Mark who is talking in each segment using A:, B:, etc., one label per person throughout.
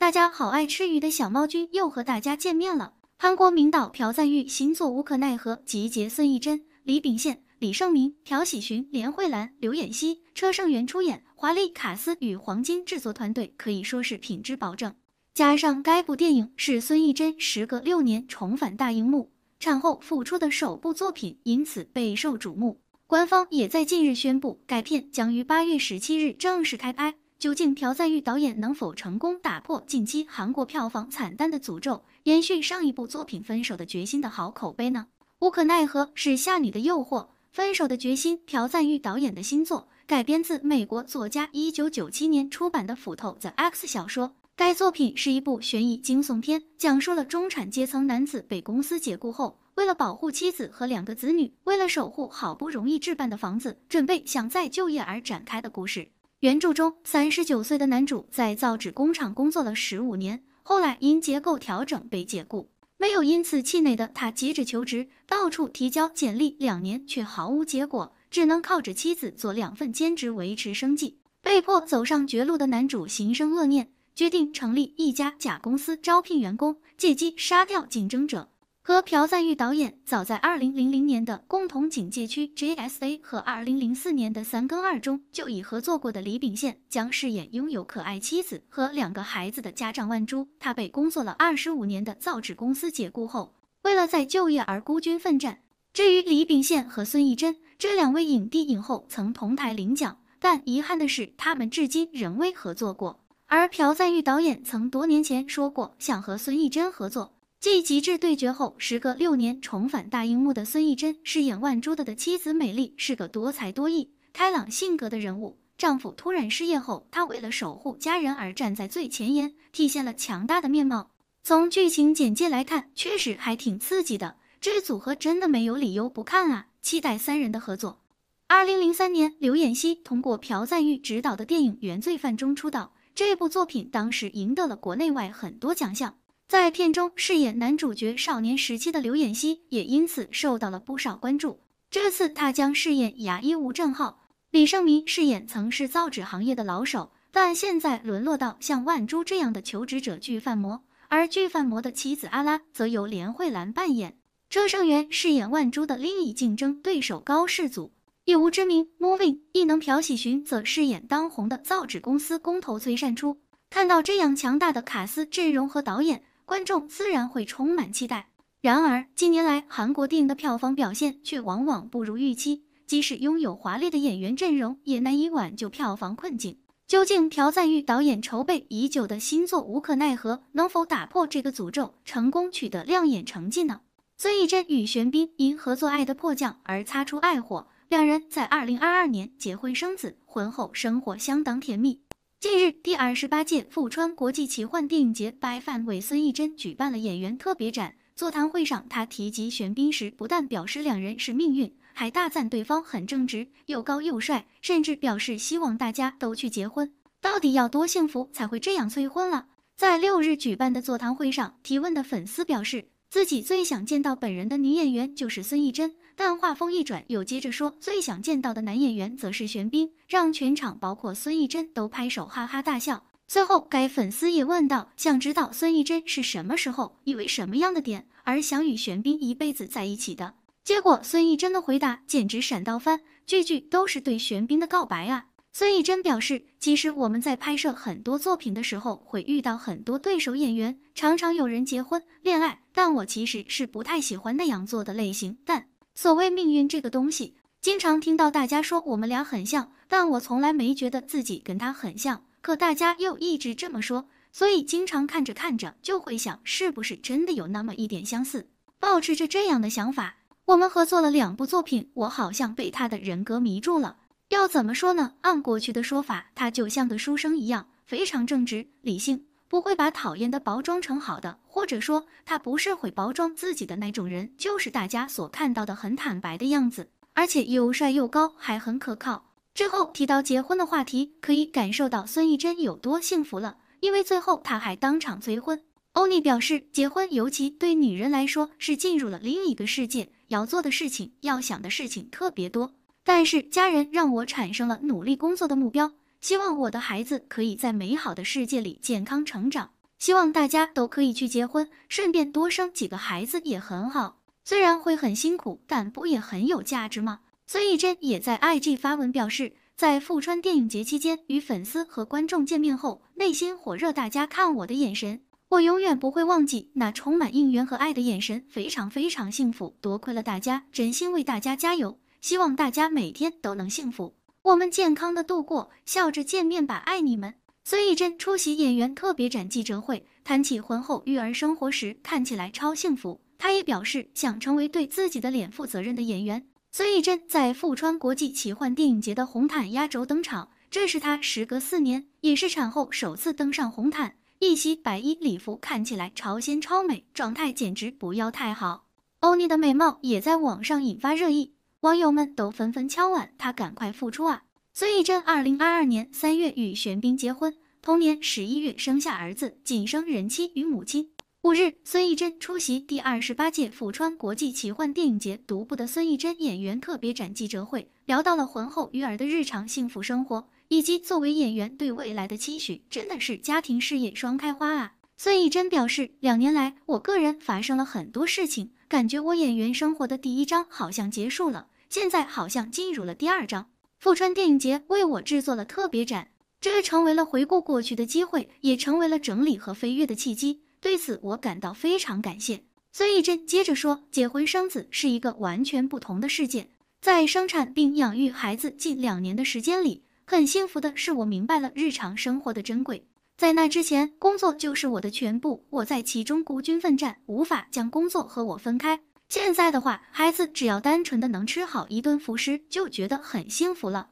A: 大家好，爱吃鱼的小猫君又和大家见面了。潘国明导，朴赞玉、新作无可奈何，集结孙艺珍、李秉宪、李胜明、朴喜寻、连惠兰、刘演熙、车胜元出演，华丽卡斯与黄金制作团队可以说是品质保证。加上该部电影是孙艺珍时隔六年重返大荧幕，产后复出的首部作品，因此备受瞩目。官方也在近日宣布，该片将于八月十七日正式开拍。究竟朴赞玉导演能否成功打破近期韩国票房惨淡的诅咒，延续上一部作品《分手的决心》的好口碑呢？无可奈何是夏女的诱惑，《分手的决心》朴赞玉导演的新作改编自美国作家一九九七年出版的《斧头》The X 小说。该作品是一部悬疑惊悚片，讲述了中产阶层男子被公司解雇后，为了保护妻子和两个子女，为了守护好不容易置办的房子，准备想再就业而展开的故事。原著中，三十九岁的男主在造纸工厂工作了十五年，后来因结构调整被解雇。没有因此气馁的他，急着求职，到处提交简历，两年却毫无结果，只能靠着妻子做两份兼职维持生计。被迫走上绝路的男主，心生恶念，决定成立一家假公司招聘员工，借机杀掉竞争者。和朴赞玉导演早在二零零零年的《共同警戒区》JSA 和二零零四年的《三更二中》就已合作过的李秉宪将饰演拥有可爱妻子和两个孩子的家长万珠。他被工作了二十五年的造纸公司解雇后，为了再就业而孤军奋战。至于李秉宪和孙艺珍这两位影帝影后曾同台领奖，但遗憾的是他们至今仍未合作过。而朴赞玉导演曾多年前说过想和孙艺珍合作。继极致对决后，时隔六年重返大荧幕的孙艺珍饰演万珠的的妻子美丽，是个多才多艺、开朗性格的人物。丈夫突然失业后，她为了守护家人而站在最前沿，体现了强大的面貌。从剧情简介来看，确实还挺刺激的，这组合真的没有理由不看啊！期待三人的合作。二零零三年，刘延锡通过朴赞玉执导的电影《原罪犯》中出道，这部作品当时赢得了国内外很多奖项。在片中饰演男主角少年时期的刘演锡也因此受到了不少关注。这次他将饰演牙医吴正浩，李胜民饰演曾是造纸行业的老手，但现在沦落到像万珠这样的求职者巨贩魔。而巨贩魔的妻子阿拉则由连慧兰扮演。车胜元饰演万珠的另一竞争对手高世祖，以无知名 Moving 艺能朴喜寻则饰演当红的造纸公司工头崔善初。看到这样强大的卡司阵容和导演。观众自然会充满期待。然而，近年来韩国电影的票房表现却往往不如预期，即使拥有华丽的演员阵容，也难以挽救票房困境。究竟朴赞玉导演筹备已久的新作《无可奈何》能否打破这个诅咒，成功取得亮眼成绩呢？孙艺珍与玄彬因合作《爱的迫降》而擦出爱火，两人在二零二二年结婚生子，婚后生活相当甜蜜。近日，第二十八届富川国际奇幻电影节 By Fan 鬼孙艺珍举办了演员特别展。座谈会上，他提及玄彬时，不但表示两人是命运，还大赞对方很正直，又高又帅，甚至表示希望大家都去结婚。到底要多幸福才会这样催婚了？在六日举办的座谈会上，提问的粉丝表示。自己最想见到本人的女演员就是孙艺珍，但话锋一转又接着说，最想见到的男演员则是玄彬，让全场包括孙艺珍都拍手哈哈大笑。最后该粉丝也问道，想知道孙艺珍是什么时候、因为什么样的点而想与玄彬一辈子在一起的？结果孙艺珍的回答简直闪到翻，句句都是对玄彬的告白啊！孙艺珍表示，其实我们在拍摄很多作品的时候，会遇到很多对手演员，常常有人结婚、恋爱，但我其实是不太喜欢那样做的类型。但所谓命运这个东西，经常听到大家说我们俩很像，但我从来没觉得自己跟他很像，可大家又一直这么说，所以经常看着看着就会想，是不是真的有那么一点相似？保持着这样的想法，我们合作了两部作品，我好像被他的人格迷住了。要怎么说呢？按过去的说法，他就像个书生一样，非常正直、理性，不会把讨厌的包装成好的，或者说他不是会包装自己的那种人，就是大家所看到的很坦白的样子，而且又帅又高，还很可靠。之后提到结婚的话题，可以感受到孙艺珍有多幸福了，因为最后他还当场催婚。欧尼表示，结婚尤其对女人来说，是进入了另一个世界，要做的事情、要想的事情特别多。但是家人让我产生了努力工作的目标，希望我的孩子可以在美好的世界里健康成长，希望大家都可以去结婚，顺便多生几个孩子也很好。虽然会很辛苦，但不也很有价值吗？孙艺珍也在 IG 发文表示，在富川电影节期间与粉丝和观众见面后，内心火热。大家看我的眼神，我永远不会忘记那充满应援和爱的眼神，非常非常幸福。多亏了大家，真心为大家加油。希望大家每天都能幸福，我们健康的度过，笑着见面吧，爱你们。孙艺珍出席演员特别展记者会，谈起婚后育儿生活时，看起来超幸福。她也表示想成为对自己的脸负责任的演员。孙艺珍在富川国际奇幻电影节的红毯压轴登场，这是她时隔四年，也是产后首次登上红毯。一袭白衣礼服看起来超仙超美，状态简直不要太好。欧尼的美貌也在网上引发热议。网友们都纷纷敲碗，他赶快复出啊！孙艺珍二零二二年三月与玄彬结婚，同年十一月生下儿子，仅生人妻与母亲。五日，孙艺珍出席第二十八届釜川国际奇幻电影节，独步的孙艺珍演员特别展记者会，聊到了浑厚育儿的日常幸福生活，以及作为演员对未来的期许。真的是家庭事业双开花啊！孙艺珍表示，两年来，我个人发生了很多事情。感觉我演员生活的第一章好像结束了，现在好像进入了第二章。富川电影节为我制作了特别展，这成为了回顾过去的机会，也成为了整理和飞跃的契机。对此，我感到非常感谢。孙艺珍接着说：“结婚生子是一个完全不同的世界，在生产并养育孩子近两年的时间里，很幸福的是我明白了日常生活的珍贵。”在那之前，工作就是我的全部，我在其中孤军奋战，无法将工作和我分开。现在的话，孩子只要单纯的能吃好一顿辅食，就觉得很幸福了。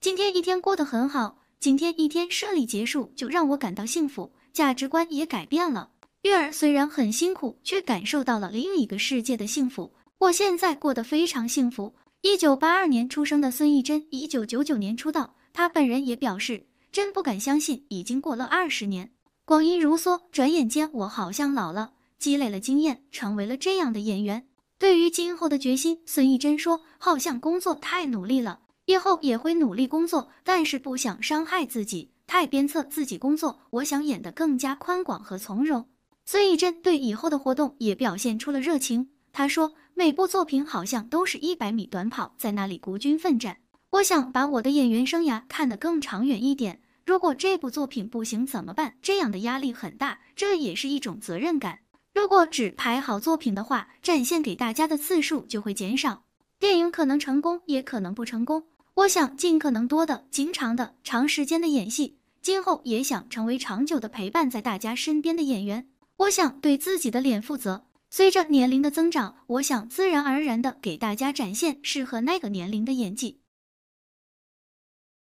A: 今天一天过得很好，今天一天顺利结束，就让我感到幸福，价值观也改变了。月儿虽然很辛苦，却感受到了另一个世界的幸福。我现在过得非常幸福。一九八二年出生的孙艺珍，一九九九年出道，她本人也表示。真不敢相信，已经过了二十年，光阴如梭，转眼间我好像老了，积累了经验，成为了这样的演员。对于今后的决心，孙艺珍说：“好像工作太努力了，以后也会努力工作，但是不想伤害自己，太鞭策自己工作。我想演得更加宽广和从容。”孙艺珍对以后的活动也表现出了热情。他说：“每部作品好像都是一百米短跑，在那里孤军奋战。我想把我的演员生涯看得更长远一点。”如果这部作品不行怎么办？这样的压力很大，这也是一种责任感。如果只拍好作品的话，展现给大家的次数就会减少，电影可能成功也可能不成功。我想尽可能多的、经常的、长时间的演戏，今后也想成为长久的陪伴在大家身边的演员。我想对自己的脸负责，随着年龄的增长，我想自然而然的给大家展现适合那个年龄的演技。